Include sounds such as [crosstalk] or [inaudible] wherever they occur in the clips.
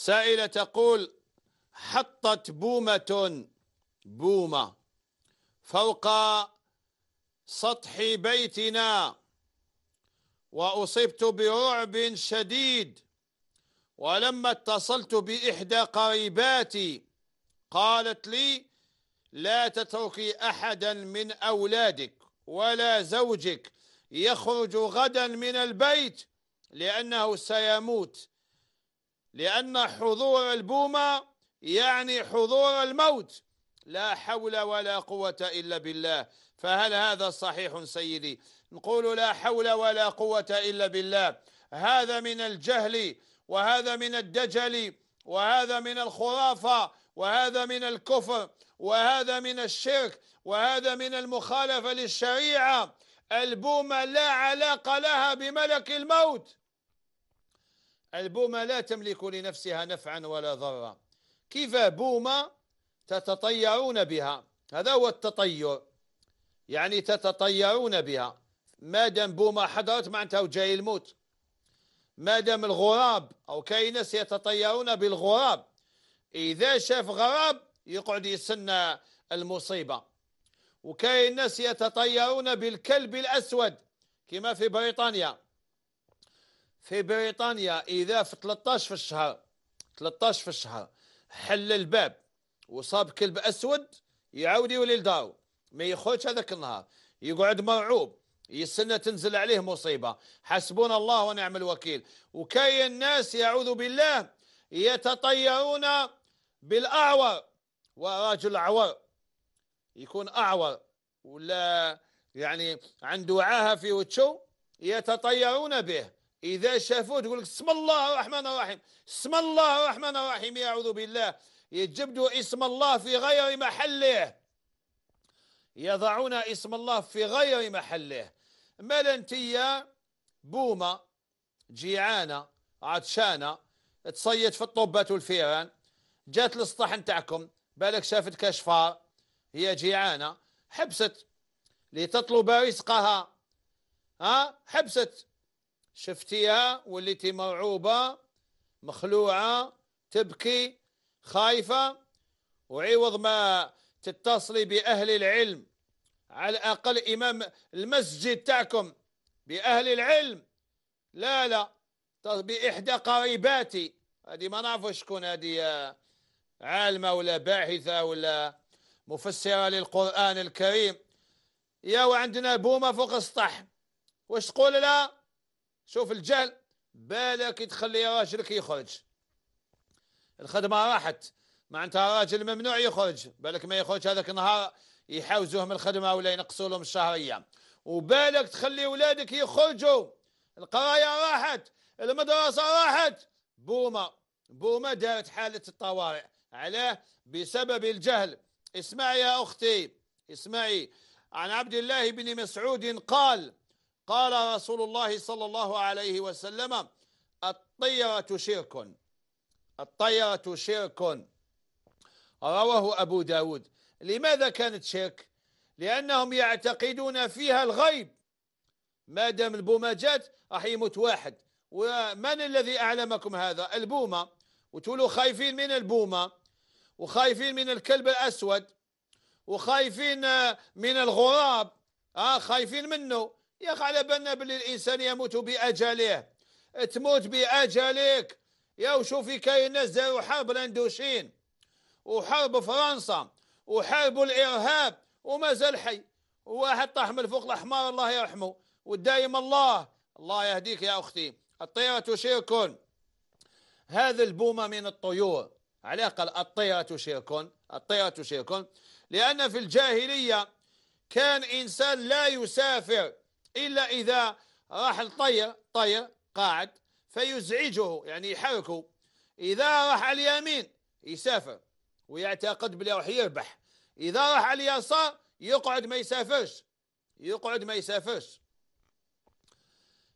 سائلة تقول حطت بومة بومة فوق سطح بيتنا وأصبت برعب شديد ولما اتصلت بإحدى قريباتي قالت لي لا تتركي أحدا من أولادك ولا زوجك يخرج غدا من البيت لأنه سيموت لأن حضور البومة يعني حضور الموت لا حول ولا قوة إلا بالله فهل هذا صحيح سيدي نقول لا حول ولا قوة إلا بالله هذا من الجهل وهذا من الدجل وهذا من الخرافة وهذا من الكفر وهذا من الشرك وهذا من المخالفة للشريعة البومة لا علاقة لها بملك الموت البومة لا تملك لنفسها نفعا ولا ضرا كيف بومة تتطيرون بها هذا هو التطير يعني تتطيرون بها ما دام بومة حضرت معناتها جاي الموت ما دام الغراب أو كاينس يتطيرون بالغراب إذا شاف غراب يقعد يسن المصيبة وكاين ناس يتطيرون بالكلب الأسود كما في بريطانيا في بريطانيا إذا في 13 في الشهر 13 في الشهر حل الباب وصاب كلب أسود يعاود يولي لدارو ما يخرجش هذاك النهار يقعد مرعوب يستنى تنزل عليه مصيبة حسبنا الله ونعم الوكيل وكاين الناس يعوذ بالله يتطيرون بالأعور ورجل أعور يكون أعور ولا يعني عنده عاهة في وجهه يتطيرون به إذا شافوه تقول لك اسم الله الرحمن الرحيم اسم الله الرحمن الرحيم يعوذ بالله يجبدوا اسم الله في غير محله يضعون اسم الله في غير محله ملنتية بومة جيعانة عطشانة تصيد في الطوبات والفيران جات للسطح نتاعكم بالك شافت كشفار هي جيعانة حبست لتطلب رزقها ها حبست شفتيها والتي مرعوبة مخلوعة تبكي خايفة وعوض ما تتصلي بأهل العلم على الأقل إمام المسجد تاعكم بأهل العلم لا لا بإحدى قريباتي هذه ما نعرفوا شكون هذه عالمة ولا باحثة ولا مفسرة للقرآن الكريم يا وعندنا بومة فوق السطح واش تقول لها شوف الجهل بالك تخلي راجلك يخرج الخدمة راحت معناتها راجل ممنوع يخرج بالك ما يخرج هذاك النهار يحاوزوه من الخدمة ولا ينقصوا لهم الشهرية وبالك تخلي ولادك يخرجوا القراية راحت المدرسة راحت بومة بومة دارت حالة الطوارئ علاه بسبب الجهل اسمعي يا أختي اسمعي عن عبد الله بن مسعود قال قال رسول الله صلى الله عليه وسلم الطيرة شرك الطيرة شرك رواه أبو داود لماذا كانت شرك؟ لأنهم يعتقدون فيها الغيب ما دام البومة جات راح يموت واحد ومن الذي أعلمكم هذا؟ البومة وتولوا خايفين من البومة وخايفين من الكلب الأسود وخايفين آه، من الغراب آه خايفين منه يا أخي على بالنا باللي الإنسان يموت بأجله تموت بأجلك يا وشوفي كاين ناس داروا حرب الاندوشين وحرب فرنسا وحرب الإرهاب ومازال حي واحد طاح من فوق الأحمر الله يرحمه ودايم الله الله يهديك يا أختي الطيرة شرك هذا البومة من الطيور على الأقل الطيرة شرك الطيرة شرك لأن في الجاهلية كان إنسان لا يسافر إلا إذا راح الطير طير قاعد فيزعجه يعني يحركه إذا راح على اليمين يسافر ويعتقد بلي راح يربح إذا راح على اليسار يقعد ما يسافرش يقعد ما يسافرش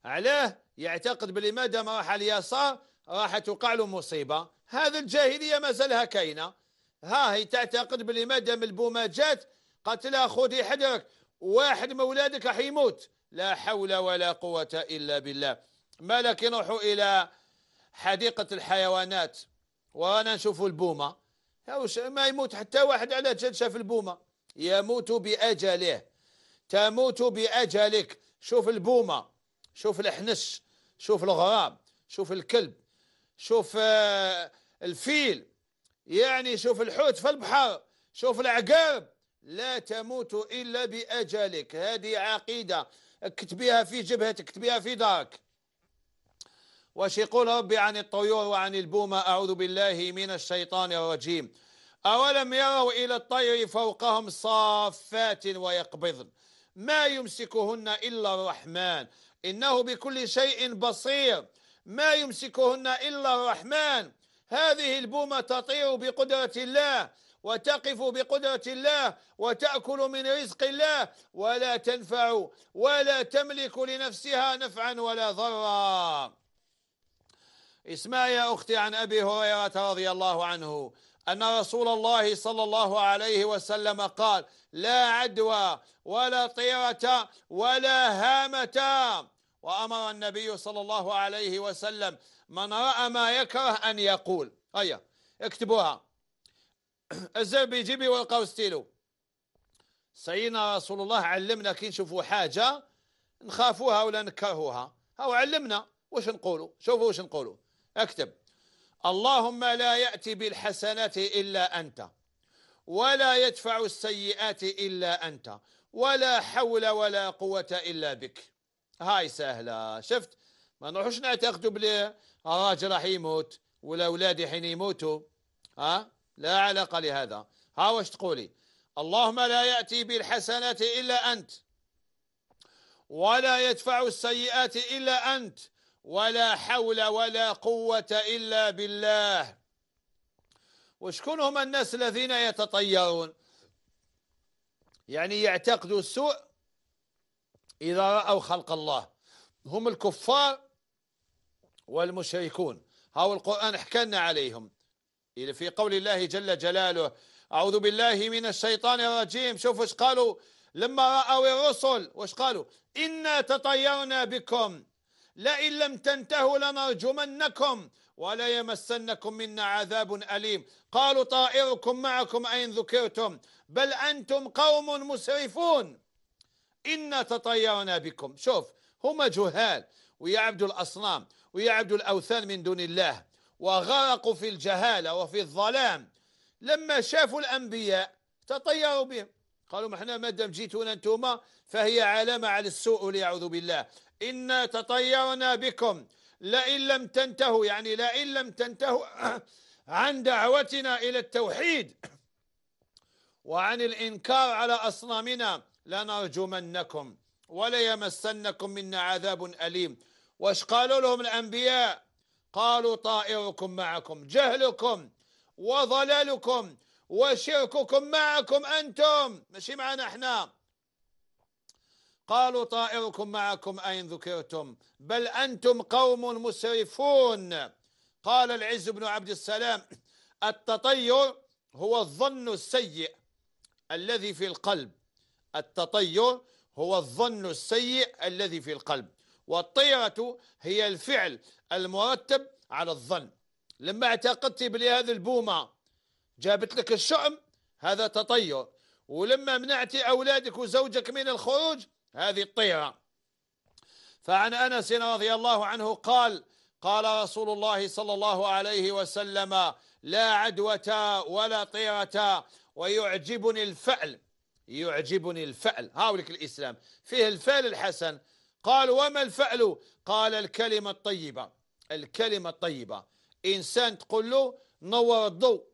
علاه يعتقد بلي ما دام راح على اليسار راح توقع له مصيبة هذا الجاهلية ما زالها كاينة ها هي تعتقد بلي ما دام البومة جات قالت لها خذي حذرك واحد من ولادك راح يموت لا حول ولا قوة إلا بالله مالك نروح إلى حديقة الحيوانات وأنا نشوف البومة ما يموت حتى واحد على جلسة في البومة يموت بأجله تموت بأجلك شوف البومة شوف الحنش شوف الغراب شوف الكلب شوف آه، الفيل يعني شوف الحوت في البحر شوف العقاب لا تموت إلا بأجلك هذه عقيدة اكتبيها في جبهتك اكتبيها في دارك واش يقول ربي عن الطيور وعن البومة أعوذ بالله من الشيطان الرجيم أولم يروا إلى الطير فوقهم صافات ويقبضن ما يمسكهن إلا الرحمن إنه بكل شيء بصير ما يمسكهن إلا الرحمن هذه البومة تطير بقدرة الله وتقف بقدرة الله وتأكل من رزق الله ولا تنفع ولا تملك لنفسها نفعا ولا ضرا اسمع يا أختي عن أبي هريرة رضي الله عنه أن رسول الله صلى الله عليه وسلم قال لا عدوى ولا طيرة ولا هامة وأمر النبي صلى الله عليه وسلم من رأى ما يكره أن يقول هيا اكتبوها [clears throat] الزلبي جيبي ولقاو ستيلو سيدنا رسول الله علمنا كي نشوفوا حاجه نخافوها ولا نكرهوها هو علمنا واش نقولوا شوفوا واش نقولوا اكتب اللهم لا ياتي بالحسنات الا انت ولا يدفع السيئات الا انت ولا حول ولا قوه الا بك هاي سهله شفت ما نروحوش نعتقدوا بلي الراجل راح يموت ولا اولادي حين يموتوا ها لا علاقة لهذا ها واش تقولي اللهم لا يأتي بالحسنات إلا أنت ولا يدفع السيئات إلا أنت ولا حول ولا قوة إلا بالله وشكون هم الناس الذين يتطيرون يعني يعتقدوا السوء إذا رأوا خلق الله هم الكفار والمشركون هاو القرآن حكى لنا عليهم في قول الله جل جلاله أعوذ بالله من الشيطان الرجيم شوف ايش قالوا لما رأوا الرسل وايش قالوا إنا تطيرنا بكم لئن لم تنتهوا لنرجمنكم ولا يمسنكم منا عذاب أليم قالوا طائركم معكم أين ذكرتم بل أنتم قوم مسرفون إنا تطيرنا بكم شوف هم جهال ويعبدوا الأصنام ويعبدوا الأوثان من دون الله وغرقوا في الجهالة وفي الظلام لما شافوا الأنبياء تطيروا بهم قالوا ما احنا ما دام جيتونا انتوما فهي علامة على السوء ليعوذ بالله إنا تطيرنا بكم لئن لم تنتهوا يعني لئن لم تنتهوا [clears throat] عن دعوتنا إلى التوحيد وعن الإنكار على أصنامنا لنرجمنكم وليمسنكم منا عذاب أليم واش قالوا لهم الأنبياء قالوا طائركم معكم جهلكم وضلالكم وشرككم معكم أنتم ماشي معنا احنا قالوا طائركم معكم أين ذكرتم بل أنتم قوم مسرفون قال العز بن عبد السلام التطير هو الظن السيء الذي في القلب التطير هو الظن السيء الذي في القلب والطيرة هي الفعل المرتب على الظن لما اعتقدت بلي هذه البومة جابت لك الشؤم هذا تطير ولما منعتي أولادك وزوجك من الخروج هذه الطيرة فعن أنس رضي الله عنه قال قال رسول الله صلى الله عليه وسلم لا عدوة ولا طيرة ويعجبني الفأل يعجبني الفأل هاولك الإسلام فيه الفأل الحسن قال وما الفعل قال الكلمة الطيبة الكلمة الطيبة إنسان تقول له نور الضوء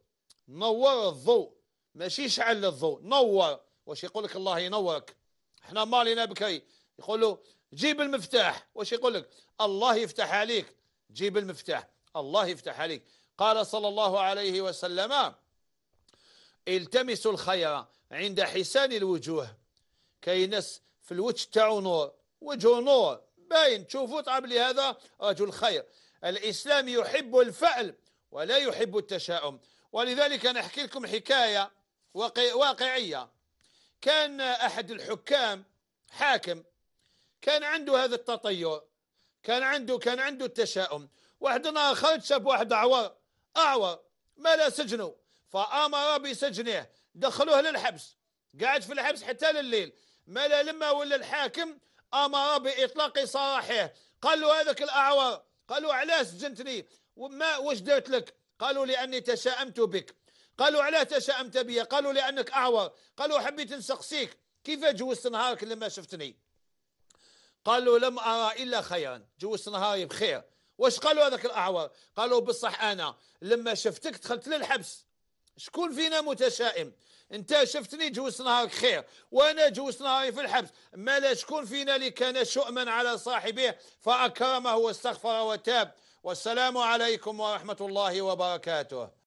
نور الضوء ماشي شعل الضوء نور واش يقول لك الله ينورك احنا مالينا بكري يقول له جيب المفتاح واش يقول لك الله يفتح عليك جيب المفتاح الله يفتح عليك قال صلى الله عليه وسلم التمسوا الخير عند حسان الوجوه كي ناس في الوجه تاعو نور وجه نور باين تشوفوا تعب هذا رجل خير الإسلام يحب الفعل ولا يحب التشاؤم ولذلك نحكي لكم حكاية واقعية كان أحد الحكام حاكم كان عنده هذا التطير كان عنده كان عنده التشاؤم واحد النهار خرج شاف واحد أعور أعور ما لا سجنه فأمر بسجنه دخلوه للحبس قعد في الحبس حتى لليل ما لا لما ولا الحاكم امر باطلاق سراحه قال له هذاك الاعور قال له علاش سجنتني وما واش درت لك قالوا لاني تشاءمت بك قالوا علاه تشاءمت بي قالوا لانك اعور قالوا حبيت نسقسيك كيف جوزت نهارك لما شفتني قالوا لم ارى الا خيرا جوزت نهاري بخير واش قالوا هذاك الاعور قالوا بصح انا لما شفتك دخلت للحبس شكون فينا متشائم انت شفتني جوز نهارك خير وانا جوز نهاري في الحبس ما لا شكون فينا اللي كان شؤما على صاحبه فاكرمه واستغفر وتاب والسلام عليكم ورحمه الله وبركاته